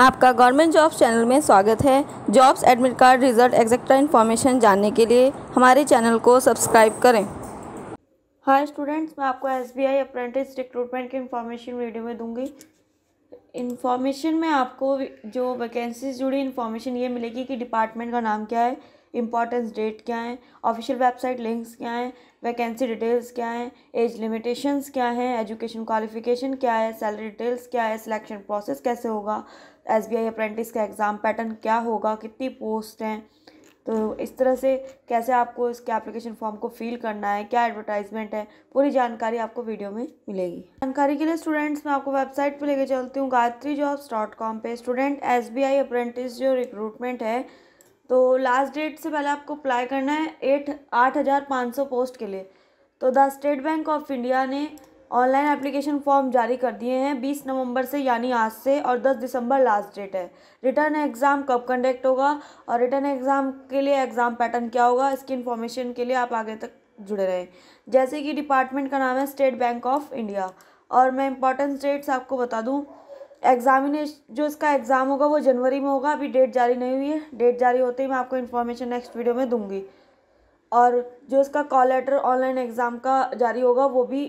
आपका government jobs channel में स्वागत है jobs admit card result etcetera information जानने के लिए हमारे चैनल को सब्सक्राइब करें हाय स्टूडेंट्स मैं आपको S B I apprentice recruitment की इन्फॉर्मेशन वीडियो में दूंगी इन्फॉर्मेशन में आपको जो वैकेंसीज जुड़ी इन्फॉर्मेशन ये मिलेगी कि डिपार्टमेंट का नाम क्या है इंपॉर्टेंस डेट क्या है ऑफिशियल वेबसाइट लिंक्स क्या हैं वैकेंसी डिटेल्स क्या हैं एज लिमिटेशंस क्या हैं एजुकेशन क्वालिफिकेशन क्या है सैलरी डिटेल्स क्या है सिलेक्शन प्रोसेस कैसे होगा एस बी आई अप्रेंटिस का एग्ज़ाम पैटर्न क्या होगा कितनी पोस्ट हैं तो इस तरह से कैसे आपको इसके एप्लीकेशन फॉर्म को फिल करना है क्या एडवर्टाइजमेंट है पूरी जानकारी आपको वीडियो में मिलेगी जानकारी के लिए स्टूडेंट्स मैं आपको वेबसाइट पर लेके चलती हूँ गायत्री जॉब्स डॉट कॉम पर student S B I apprentice जो रिक्रूटमेंट है तो लास्ट डेट से पहले आपको अप्लाई करना है एट आठ हज़ार पाँच सौ पोस्ट के लिए तो the State Bank of India ने ऑनलाइन एप्लीकेशन फॉर्म जारी कर दिए हैं बीस नवंबर से यानी आज से और दस दिसंबर लास्ट डेट है रिटर्न एग्ज़ाम कब कंडक्ट होगा और रिटर्न एग्ज़ाम के लिए एग्ज़ाम पैटर्न क्या होगा इसकी इन्फॉर्मेशन के लिए आप आगे तक जुड़े रहें जैसे कि डिपार्टमेंट का नाम है स्टेट बैंक ऑफ इंडिया और मैं इंपॉर्टेंट डेट्स आपको बता दूँ एग्जामिनेशन जो इसका एग्ज़ाम होगा वो जनवरी में होगा अभी डेट जारी नहीं हुई है डेट जारी होते ही मैं आपको इन्फॉर्मेशन नेक्स्ट वीडियो में दूंगी और जो इसका कॉल लेटर ऑनलाइन एग्ज़ाम का जारी होगा वो भी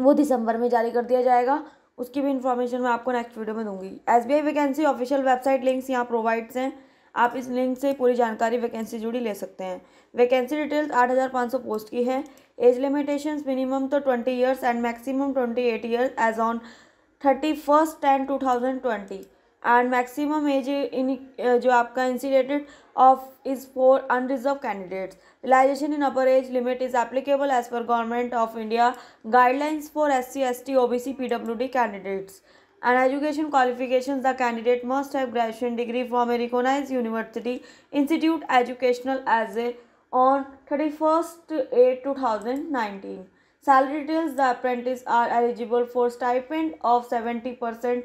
वो दिसंबर में जारी कर दिया जाएगा उसकी भी इन्फॉर्मेशन मैं आपको नेक्स्ट वीडियो में दूंगी S B I vacancy official website links यहाँ प्रोवाइड्स हैं आप इस लिंक से पूरी जानकारी वैकेंसी जुड़ी ले सकते हैं वैकेंसी डिटेल्स आठ हज़ार पाँच सौ पोस्ट की है एज लिमिटेशंस मिनिमम तो twenty years and maximum twenty eight years age on thirty first ten two thousand twenty and maximum age in जो आपका indicated of is for unreserved candidates relaxation in upper age limit is applicable as per government of India guidelines for S C S T O B C P W D candidates and education and candidate must have candidate degree have graduation recognise university institute educational as a on thirty first eight two thousand nineteen Salary details The apprentice are eligible for stipend of 70%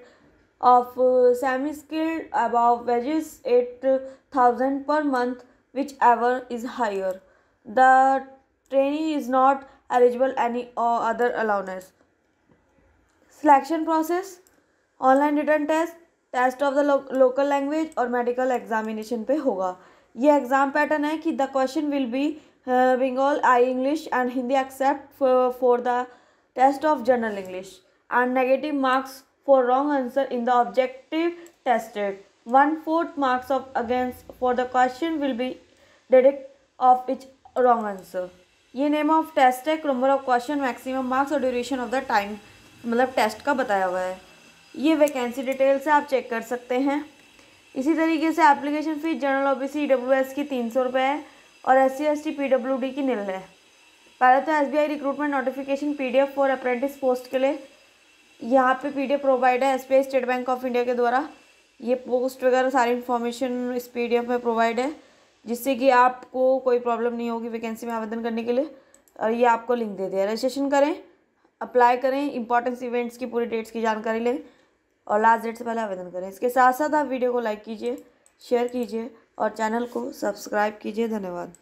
of uh, semi-skilled above wages 8000 per month whichever is higher. The trainee is not eligible any or other allowance. Selection process written test, test of the the local language or medical examination पे hoga ये exam pattern है कि the question will be bilingual I English and Hindi except for the test of general English and negative marks for wrong answer in the objective tested one fourth marks of against for the question will be deduct of each wrong answer ये name of test है number of question maximum marks और duration of the time मतलब test का बताया हुआ है ये vacancy details है आप चेक कर सकते हैं इसी तरीके से application fees general O B C W S की तीन सौ रुपये है और S C S T P W D की नील है पहले तो S B I recruitment notification P D F for apprentice post के लिए यहाँ पे पी डी एफ प्रोवाइड है S B I State Bank of India के द्वारा ये पोस्ट वगैरह सारी इन्फॉर्मेशन इस पी डी एफ में प्रोवाइड है जिससे कि आपको कोई प्रॉब्लम नहीं होगी वैकेंसी में आवेदन करने के लिए और ये आपको लिंक दे दिया रजिस्ट्रेशन करें अप्लाई करें इंपॉर्टेंस इवेंट्स की पूरी डेट्स की जानकारी लें और लास्ट डेट से पहले आवेदन करें इसके साथ साथ आप वीडियो को लाइक कीजिए शेयर कीजिए और चैनल को सब्सक्राइब कीजिए धन्यवाद